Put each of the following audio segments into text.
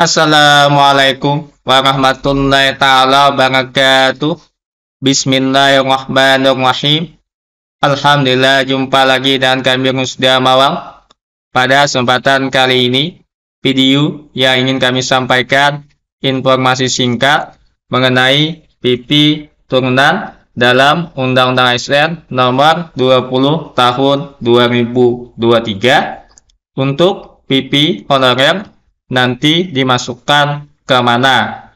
Assalamualaikum warahmatullahi taala wabarakatuh. Bismillahirrahmanirrahim. Alhamdulillah jumpa lagi dan kami sudah Mawang. Pada kesempatan kali ini, video yang ingin kami sampaikan informasi singkat mengenai pipi turunan dalam Undang-Undang ASN nomor 20 tahun 2023 untuk PP honorer nanti dimasukkan ke mana?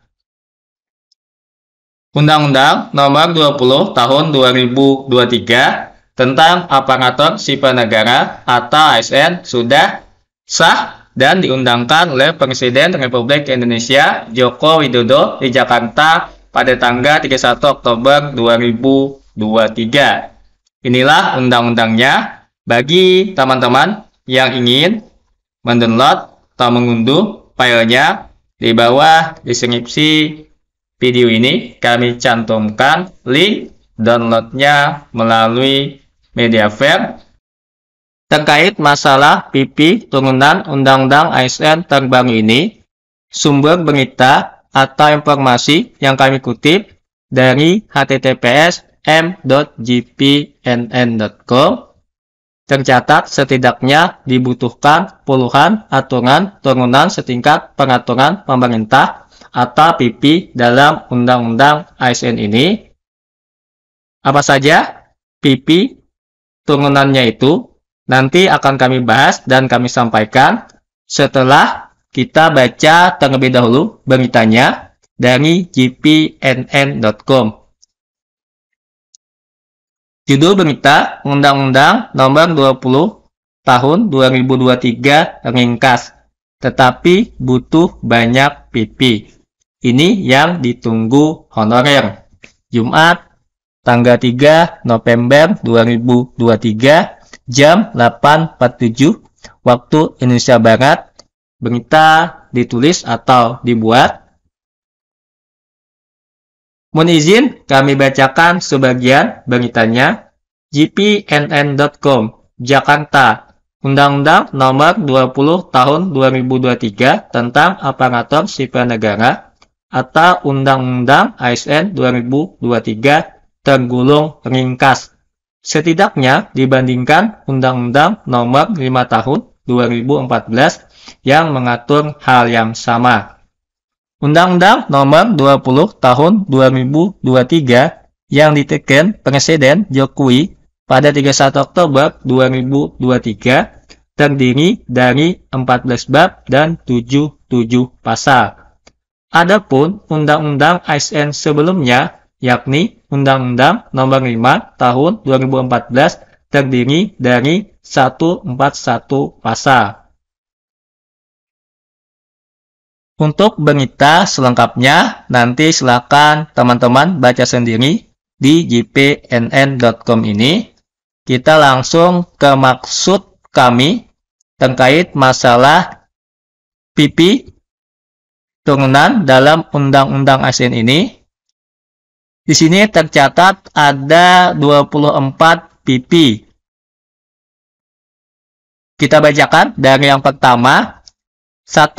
Undang-Undang Nomor 20 Tahun 2023 tentang Aparatur Sipil Negara atau ASN sudah sah dan diundangkan oleh Presiden Republik Indonesia Joko Widodo di Jakarta pada tanggal 31 Oktober 2023. Inilah undang-undangnya bagi teman-teman yang ingin mendownload atau mengunduh filenya di bawah deskripsi video ini kami cantumkan link downloadnya melalui media Mediafire terkait masalah PP turunan Undang-Undang ASN terbang ini. Sumber berita atau informasi yang kami kutip dari https m.gpnn.com Tercatat setidaknya dibutuhkan puluhan aturan turunan setingkat pengaturan pemerintah atau PP dalam Undang-Undang ASN ini. Apa saja PP turunannya itu nanti akan kami bahas dan kami sampaikan setelah kita baca terlebih dahulu beritanya dari gpnn.com. Judul berita Undang-Undang Nomor 20 Tahun 2023 ringkas, tetapi butuh banyak pipi. Ini yang ditunggu honorer. Jumat, tanggal 3 November 2023, jam 8.47 waktu Indonesia Barat. Berita ditulis atau dibuat Mohon izin kami bacakan sebagian berritanya. gpnn.com Jakarta Undang-Undang Nomor 20 Tahun 2023 tentang Aparatur Sipil Negara atau Undang-Undang ASN 2023 tergulung ringkas. Setidaknya dibandingkan Undang-Undang Nomor 5 Tahun 2014 yang mengatur hal yang sama. Undang-Undang Nomor 20 Tahun 2023 yang diteken Presiden Jokowi pada 31 Oktober 2023 terdiri dari 14 bab dan 77 pasal. Adapun Undang-Undang ASN sebelumnya, yakni Undang-Undang Nomor 5 Tahun 2014 terdiri dari 141 pasal. Untuk berita selengkapnya, nanti silakan teman-teman baca sendiri di jpnn.com ini. Kita langsung ke maksud kami terkait masalah PP turunan dalam Undang-Undang ASN ini. Di sini tercatat ada 24 PP. Kita bacakan dari yang pertama. 1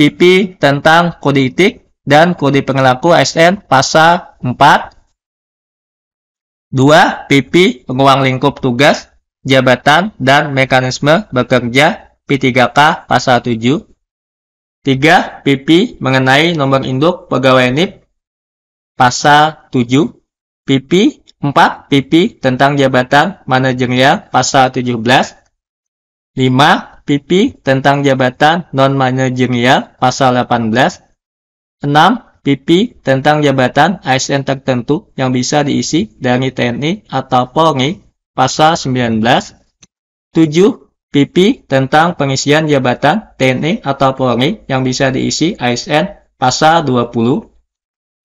PP tentang kode etik dan kode perilaku ASN pasal 4. 2. PP penguang lingkup tugas, jabatan, dan mekanisme bekerja P3K pasal 7. 3. PP mengenai nomor induk pegawai NIP pasal 7. PP 4. PP tentang jabatan manajerial pasal 17. 5. PP tentang jabatan non-manajerial pasal 18, 6 PP tentang jabatan ASN tertentu yang bisa diisi dari TNI atau Polri pasal 19, 7 PP tentang pengisian jabatan TNI atau Polri yang bisa diisi ASN pasal 20,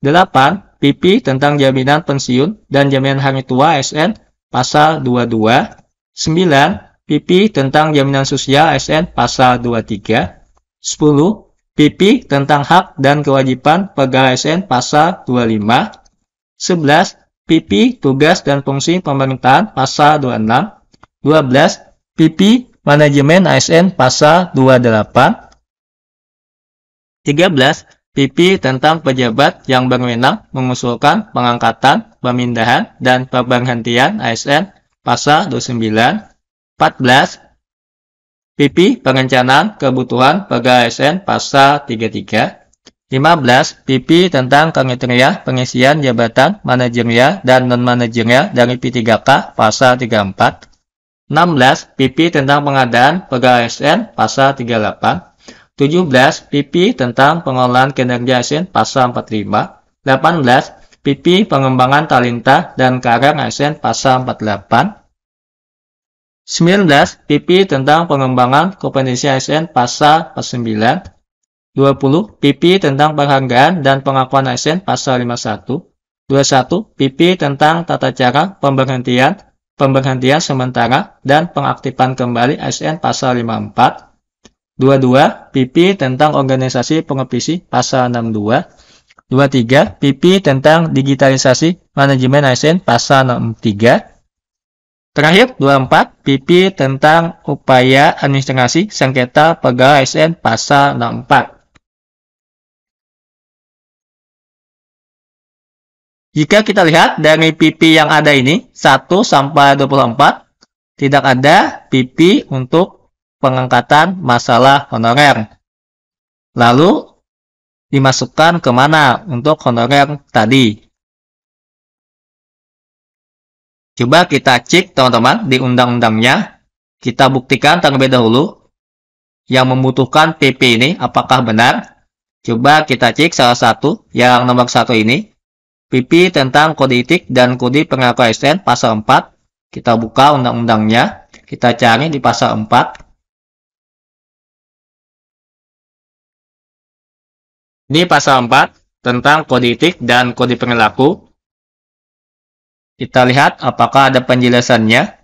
8 PP tentang jaminan pensiun dan jaminan hari tua ASN pasal 22, 9 PP tentang jaminan sosial ASN pasal 23. 10. PP tentang hak dan kewajiban pegawai ASN pasal 25. 11. PP tugas dan fungsi pemerintahan pasal 26. 12. PP manajemen ASN pasal 28. 13. PP tentang pejabat yang berwenang mengusulkan pengangkatan, pemindahan, dan pemberhentian ASN pasal 29. 14 PP perencanaan kebutuhan pegawai ASN pasal 33 15 PP tentang kriteria pengisian jabatan manajerial dan non manajerial dari P3K pasal 34 16 PP tentang pengadaan pegawai ASN pasal 38 17 PP tentang pengelolaan kinerja ASN pasal 45 18 PP pengembangan talenta dan karir ASN pasal 48 19. PP tentang pengembangan kompetensi ASN pasal 9. 20. PP tentang penghargaan dan pengakuan ASN pasal 51. 21. PP tentang tata cara pemberhentian, pemberhentian sementara, dan pengaktifan kembali ASN pasal 54. 22. PP tentang organisasi pengepisi pasal 62. 23. PP tentang digitalisasi manajemen ASN pasal 63. Terakhir, 24, PP tentang upaya administrasi sengketa pegawai ASN pasal 64. Jika kita lihat dari PP yang ada ini, 1 sampai 24, tidak ada PP untuk pengangkatan masalah honorer. Lalu, dimasukkan kemana untuk honorer tadi? Coba kita cek teman-teman di undang-undangnya. Kita buktikan terlebih dahulu yang membutuhkan PP ini apakah benar. Coba kita cek salah satu yang nomor satu ini. PP tentang kode etik dan kode pengaku ASN pasal 4. Kita buka undang-undangnya. Kita cari di pasal 4. Ini pasal 4 tentang kode etik dan kode perilaku kita lihat apakah ada penjelasannya.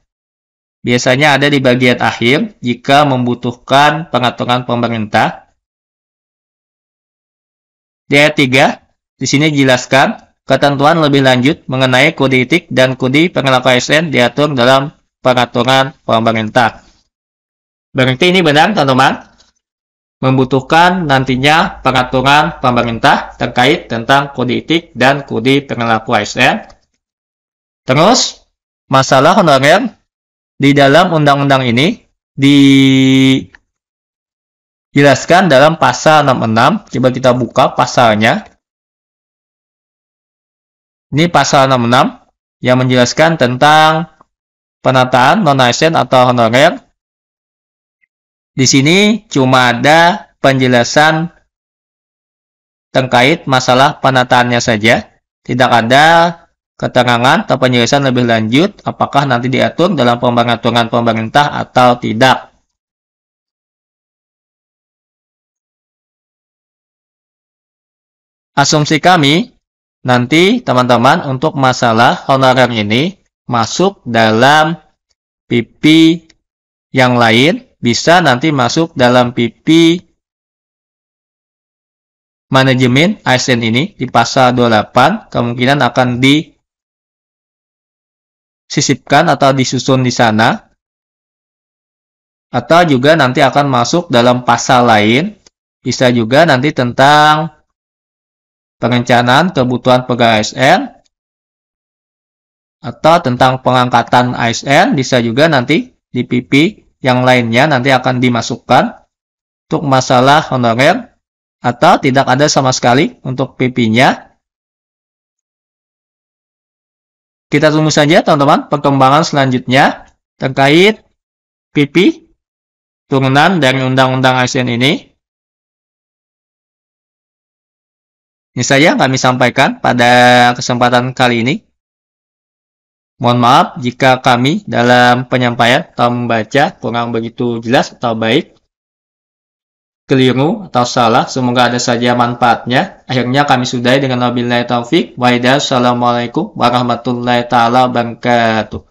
Biasanya ada di bagian akhir jika membutuhkan pengaturan pemerintah. Di ayat 3, di sini dijelaskan ketentuan lebih lanjut mengenai kode etik dan kode pengelola ASN diatur dalam pengaturan pemerintah. Berarti ini benar teman-teman membutuhkan nantinya pengaturan pemerintah terkait tentang kode etik dan kode pengelola ASN Terus masalah honorer di dalam undang-undang ini dijelaskan dalam pasal 66. Coba kita buka pasalnya. Ini pasal 66 yang menjelaskan tentang penataan non asn atau honorer. Di sini cuma ada penjelasan terkait masalah penataannya saja. Tidak ada Keterangan atau penjelasan lebih lanjut apakah nanti diatur dalam pembangunan pemerintah atau tidak. Asumsi kami, nanti teman-teman untuk masalah honorer ini masuk dalam PP yang lain, bisa nanti masuk dalam PP manajemen ASN ini di pasal 28 kemungkinan akan di sisipkan atau disusun di sana. Atau juga nanti akan masuk dalam pasal lain. Bisa juga nanti tentang perencanaan kebutuhan pegawai ASN. Atau tentang pengangkatan ASN. Bisa juga nanti di PP yang lainnya nanti akan dimasukkan untuk masalah honorer atau tidak ada sama sekali untuk PP-nya Kita tunggu saja teman-teman perkembangan selanjutnya terkait PP turunan dari Undang-Undang ASN ini. Ini saja yang kami sampaikan pada kesempatan kali ini. Mohon maaf jika kami dalam penyampaian atau membaca kurang begitu jelas atau baik keliru atau salah. Semoga ada saja manfaatnya. Akhirnya kami sudahi dengan wabillahi taufik. Waalaikumsalam Assalamualaikum warahmatullahi taala wabarakatuh.